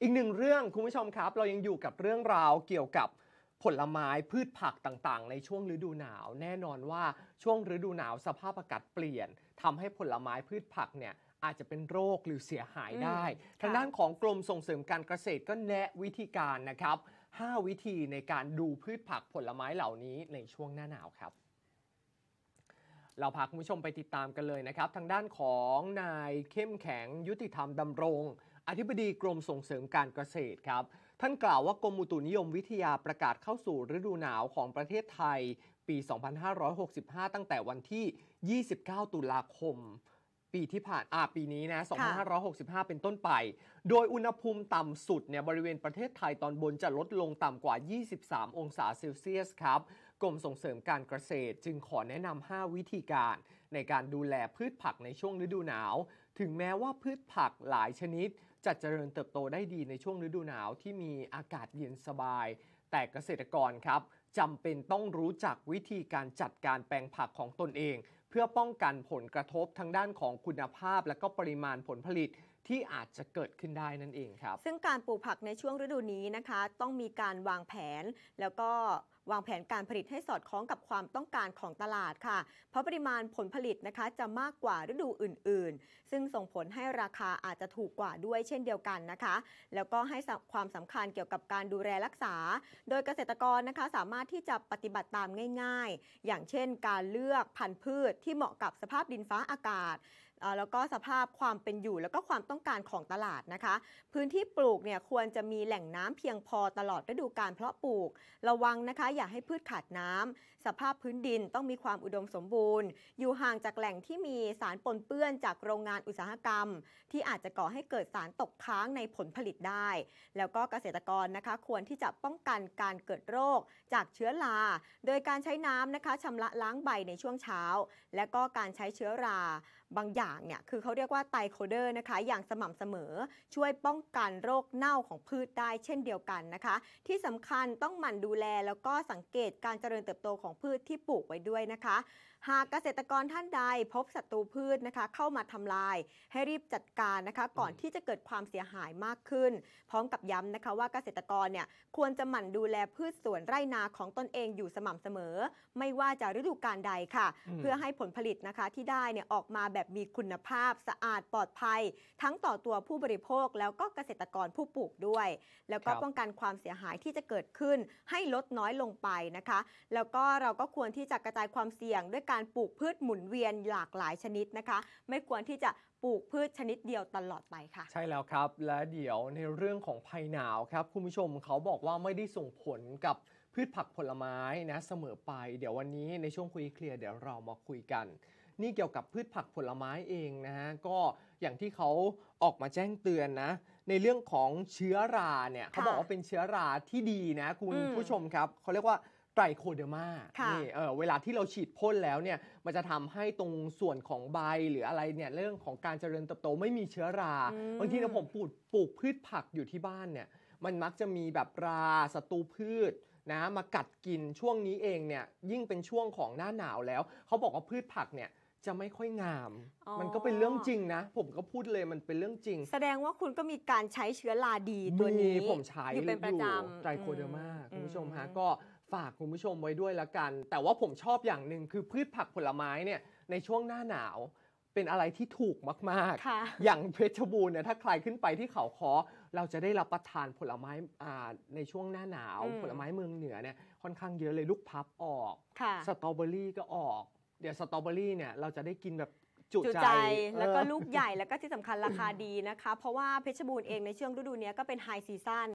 อีกหนึ่งเรื่องคุณผู้ชมครับ เรายังอยู่กับเรื่องราวเกี่ยวกับผลไม้พืชผักต่างๆ ในช่วงฤดูหนาว แน่นอนว่าช่วงฤดูหนาวสภาพอากาศเปลี่ยน ทำให้ผลไม้พืชผักเนี่ยอาจจะเป็นโรคหรือเสียหายได้ ทางด้านของกรมส่งเสริมการเกษตรก็แนะวิธีการนะครับ 5 วิธีในการดูพืชผักผลไม้เหล่านี้ในช่วงหน้าหนาวครับ เราพาคุณผู้ชมไปติดตามกันเลยนะครับ ทางด้านของนายเข้มแข็งยุติธรรมดำรงอธิบดีกรมส่งเสริมการเกษตรครับ ท่านกล่าวว่ากรมอุตุนิยมวิทยาประกาศเข้าสู่ฤดูหนาวของประเทศไทยปี 2565 ตั้งแต่วันที่ 29 ตุลาคมปีที่ผ่านอาปีนี้นะ 2565 เป็นต้นไป โดยอุณหภูมิต่ำสุดเนี่ยบริเวณประเทศไทยตอนบนจะลดลงต่ำกว่า 23 องศาเซลเซียสครับ กรมส่งเสริมการเกษตร จึงขอแนะนำ 5 วิธีการในการดูแลพืชผักในช่วงฤดูหนาว ถึงแม้ว่าพืชผักหลายชนิด จะเจริญเติบโตได้ดีในช่วงฤดูหนาว ที่มีอากาศเย็นสบาย แต่เกษตรกรครับจำเป็นต้องรู้จักวิธีการจัดการแปลงผักของตนเองเพื่อป้องกันผลกระทบทางด้านของคุณภาพ และก็ปริมาณผลผลิตที่อาจจะเกิดขึ้นได้นั่นเองครับ ซึ่งการปลูกผักในช่วงฤดูนี้นะคะ ต้องมีการวางแผนแล้วก็วางแผนการผลิตให้สอดคล้องกับความต้องการของตลาดค่ะ เพราะปริมาณผลผลิตนะคะจะมากกว่าฤดูอื่นๆ ซึ่งส่งผลให้ราคาอาจจะถูกกว่าด้วยเช่นเดียวกันนะคะ แล้วก็ให้ความสำคัญเกี่ยวกับการดูแลรักษา โดยเกษตรกรนะคะสามารถที่จะปฏิบัติตามง่าย ๆ อย่างเช่น การเลือกพันธุ์พืชที่เหมาะกับสภาพดินฟ้าอากาศแล้วก็สภาพความเป็นอยู่แล้วก็ความต้องการของตลาดนะคะ พื้นที่ปลูกเนี่ยควรจะมีแหล่งน้ำเพียงพอตลอดฤดูกาลเพาะปลูก ระวังนะคะอย่าให้พืชขาดน้ำ สภาพพื้นดินต้องมีความอุดมสมบูรณ์ อยู่ห่างจากแหล่งที่มีสารปนเปื้อนจากโรงงานอุตสาหกรรม ที่อาจจะก่อให้เกิดสารตกค้างในผลผลิตได้ แล้วก็เกษตรกรนะคะควรที่จะป้องกันการเกิดโรคจากเชื้อราโดยการใช้น้ำนะคะชำระล้างใบในช่วงเช้า และก็การใช้เชื้อราบางอย่างเนี่ย คือเขาเรียกว่าไตโคเดอร์นะคะ อย่างสม่ำเสมอ ช่วยป้องกันโรคเน่าของพืชได้เช่นเดียวกันนะคะ ที่สำคัญต้องหมั่นดูแลแล้วก็สังเกตการเจริญเติบโตของพืชที่ปลูกไว้ด้วยนะคะหากเกษตรกรท่านใดพบศัตรูพืชนะคะเข้ามาทำลายให้รีบจัดการนะคะ ก่อนที่จะเกิดความเสียหายมากขึ้น พร้อมกับย้ำนะคะว่าเกษตรกรเนี่ยควรจะหมั่นดูแลพืชสวนไร่นาของตนเองอยู่สม่ำเสมอ ไม่ว่าจะฤดูกาลใดค่ะ เพื่อให้ผลผลิตนะคะที่ได้เนี่ยออกมาแบบมีคุณภาพสะอาดปลอดภัย ทั้งต่อตัวผู้บริโภคแล้วก็เกษตรกรผู้ปลูกด้วย แล้วก็ป้องกันความเสียหายที่จะเกิดขึ้นให้ลดน้อยลงไปนะคะ แล้วก็เราก็ควรที่จะกระจายความเสี่ยงด้วยการการปลูกพืชหมุนเวียนหลากหลายชนิดนะคะ ไม่ควรที่จะปลูกพืชชนิดเดียวตลอดไปค่ะ ใช่แล้วครับและเดี๋ยวในเรื่องของภัยหนาวครับ คุณผู้ชมเขาบอกว่าไม่ได้ส่งผลกับพืชผักผลไม้นะเสมอไป เดี๋ยววันนี้ในช่วงคุยเคลียร์เดี๋ยวเรามาคุยกัน นี่เกี่ยวกับพืชผักผลไม้เองนะฮะก็อย่างที่เขาออกมาแจ้งเตือนนะ ในเรื่องของเชื้อราเนี่ยเขาบอกว่าเป็นเชื้อราที่ดีนะ คุณผู้ชมครับเขาเรียกว่าไตรโคเดมานี่เออเวลาที่เราฉีดพ่นแล้วเนี่ยมันจะทำให้ตรงส่วนของใบหรืออะไรเนี่ยเรื่องของการเจริญเติบโต ไม่มีเชื้อราบางทีนะผมปลูกปลูกพืชผักอยู่ที่บ้านเนี่ย มันมักจะมีแบบราศัตรูพืชนะมากัดกินช่วงนี้เองเนี่ยยิ่งเป็นช่วงของหน้าหนาวแล้วเขาบอกว่าพืชผักเนี่ยจะไม่ค่อยงาม มันก็เป็นเรื่องจริงนะ ผมก็พูดเลยมันเป็นเรื่องจริง แสดงว่าคุณก็มีการใช้เชื้อราดี ตัวนี้ผมใช้อยู่เป็นประจำไตรโคเดอร์มาคุณผู้ชมฮะก็ฝากคุณผู้ชมไว้ด้วยละกัน แต่ว่าผมชอบอย่างหนึ่งคือพืชผักผลไม้เนี่ยในช่วงหน้าหนาวเป็นอะไรที่ถูกมาก ๆ อย่างเพชรบูรณ์เนี่ยถ้าใครขึ้นไปที่เขาคอเราจะได้รับประทานผลไม้ในช่วงหน้าหนาว ผลไม้เมืองเหนือเนี่ยค่อนข้างเยอะเลยลูกพับออกสตรอเบอรี่ก็ออก เดี๋ยวสตรอเบอรี่เนี่ยเราจะได้กินแบบจุใจแล้วก็ลูกใหญ่แล้วก็ที่สำคัญราคาดีนะคะเพราะว่าเพชรบูรณ์เองในช่วงฤดูนี้ก็เป็นไฮซีซั่น